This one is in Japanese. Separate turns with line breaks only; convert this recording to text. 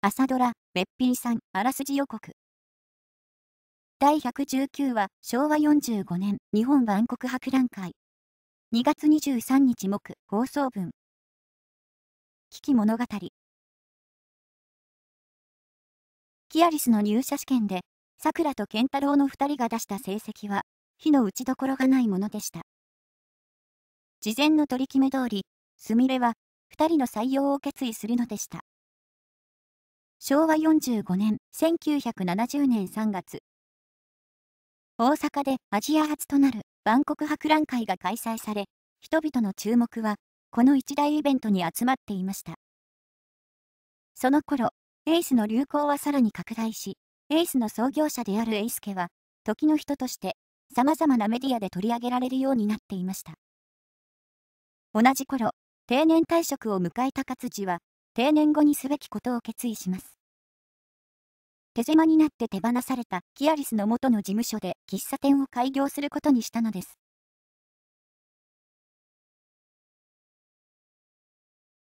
朝ドラ、べっぴんさん、あらすじ予告。第119話、昭和45年、日本万国博覧会。
2月23日木、放送分。危機物語。キアリスの入社試験で、さ
くらと健太郎の2人が出した成績は、火の打ちどころがないものでした。事前の取り決め通り、すみれは、2人の採用を決意するのでした。昭和45年1970年3月大阪でアジア初となる万国博覧会が開催され人々の注目はこの一大イベントに集まっていましたその頃エイスの流行はさらに拡大しエイスの創業者であるエイスケは時の人としてさまざまなメディアで取り上げられるようになっていました同じ頃定年退職を迎えた勝次は定年後にすべきことを決意します手狭になって手放された
キアリスの元の事務所で喫茶店を開業することにしたのです。